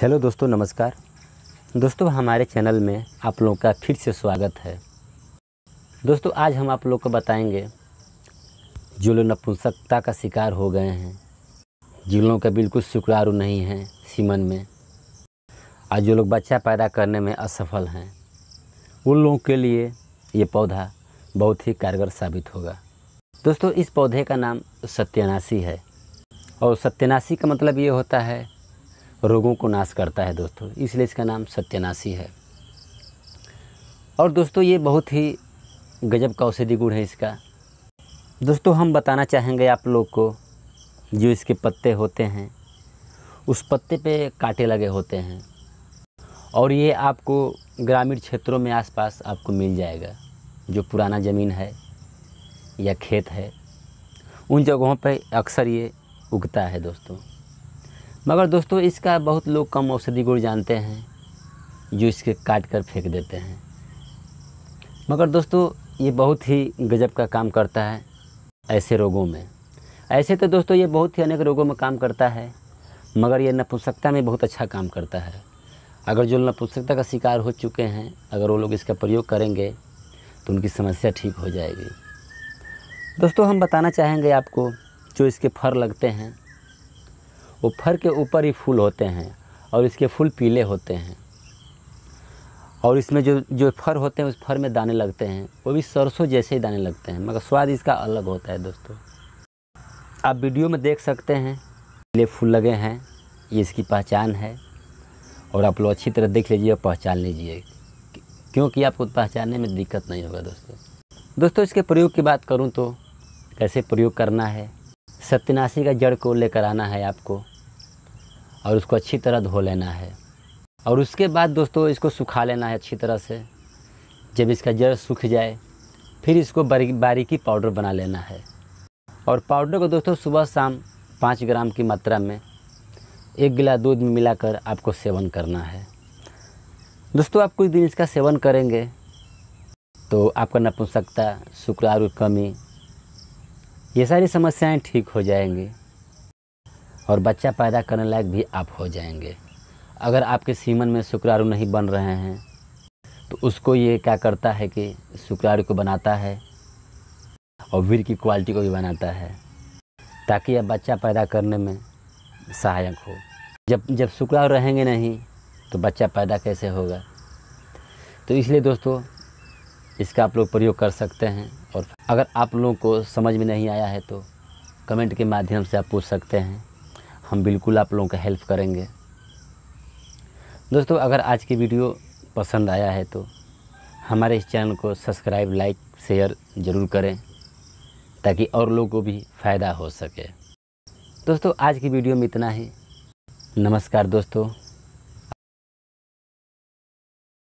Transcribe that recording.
hello दोस्तों नमस्कार दोस्तों हमारे चैनल में आप लोगों का फिर से स्वागत है दोस्तों आज हम आप लोग को बताएंगे जो लोग नपुंसकता का शिकार हो गए हैं जिन लोगों का बिल्कुल शुक्रारु नहीं है सीमन में आज जो लोग बच्चा पैदा करने में असफल हैं उन लोगों के लिए ये पौधा बहुत ही कारगर साबित होगा दोस्तों इस पौधे का नाम सत्यानाशी है और सत्यनाशी का मतलब ये होता है रोगों को नाश करता है दोस्तों इसलिए इसका नाम सत्यनाशी है और दोस्तों ये बहुत ही गजब का औषधि गुण है इसका दोस्तों हम बताना चाहेंगे आप लोग को जो इसके पत्ते होते हैं उस पत्ते पे कांटे लगे होते हैं और ये आपको ग्रामीण क्षेत्रों में आसपास आपको मिल जाएगा जो पुराना ज़मीन है या खेत है उन जगहों पर अक्सर ये उगता है दोस्तों मगर दोस्तों इसका बहुत लोग कम औषधि गुण जानते हैं जो इसके काट कर फेंक देते हैं मगर दोस्तों ये बहुत ही गजब का काम करता है ऐसे रोगों में ऐसे तो दोस्तों ये बहुत ही अनेक रोगों में काम करता है मगर ये नपुंसकता में बहुत अच्छा काम करता है अगर जो नपुंसकता का शिकार हो चुके हैं अगर वो लोग इसका प्रयोग करेंगे तो उनकी समस्या ठीक हो जाएगी दोस्तों हम बताना चाहेंगे आपको जो इसके फर लगते हैं वो फर के ऊपर ही फूल होते हैं और इसके फूल पीले होते हैं और इसमें जो जो फर होते हैं उस फर में दाने लगते हैं वो भी सरसों जैसे ही दाने लगते हैं मगर स्वाद इसका अलग होता है दोस्तों आप वीडियो में देख सकते हैं पीले फूल लगे हैं ये इसकी पहचान है और आप लोग अच्छी तरह देख लीजिए और पहचान लीजिए क्योंकि आपको पहचानने में दिक्कत नहीं होगा दोस्तों दोस्तों इसके प्रयोग की बात करूँ तो कैसे प्रयोग करना है सत्यनाशी का जड़ को लेकर आना है आपको और उसको अच्छी तरह धो लेना है और उसके बाद दोस्तों इसको सुखा लेना है अच्छी तरह से जब इसका जड़ सूख जाए फिर इसको बारीकी पाउडर बना लेना है और पाउडर को दोस्तों सुबह शाम पाँच ग्राम की मात्रा में एक गिला दूध में मिलाकर आपको सेवन करना है दोस्तों आप कुछ दिन इसका सेवन करेंगे तो आपका नपुंसकता शुक्रारू कमी ये सारी समस्याएं ठीक हो जाएंगी और बच्चा पैदा करने लायक भी आप हो जाएंगे अगर आपके सीमन में शुक्राणु नहीं बन रहे हैं तो उसको ये क्या करता है कि शुक्राणु को बनाता है और वीर की क्वालिटी को भी बनाता है ताकि यह बच्चा पैदा करने में सहायक हो जब जब शुक्राणु रहेंगे नहीं तो बच्चा पैदा कैसे होगा तो इसलिए दोस्तों इसका आप लोग प्रयोग कर सकते हैं और अगर आप लोगों को समझ में नहीं आया है तो कमेंट के माध्यम से आप पूछ सकते हैं हम बिल्कुल आप लोगों का हेल्प करेंगे दोस्तों अगर आज की वीडियो पसंद आया है तो हमारे इस चैनल को सब्सक्राइब लाइक शेयर ज़रूर करें ताकि और लोगों को भी फ़ायदा हो सके दोस्तों आज की वीडियो में इतना ही नमस्कार दोस्तों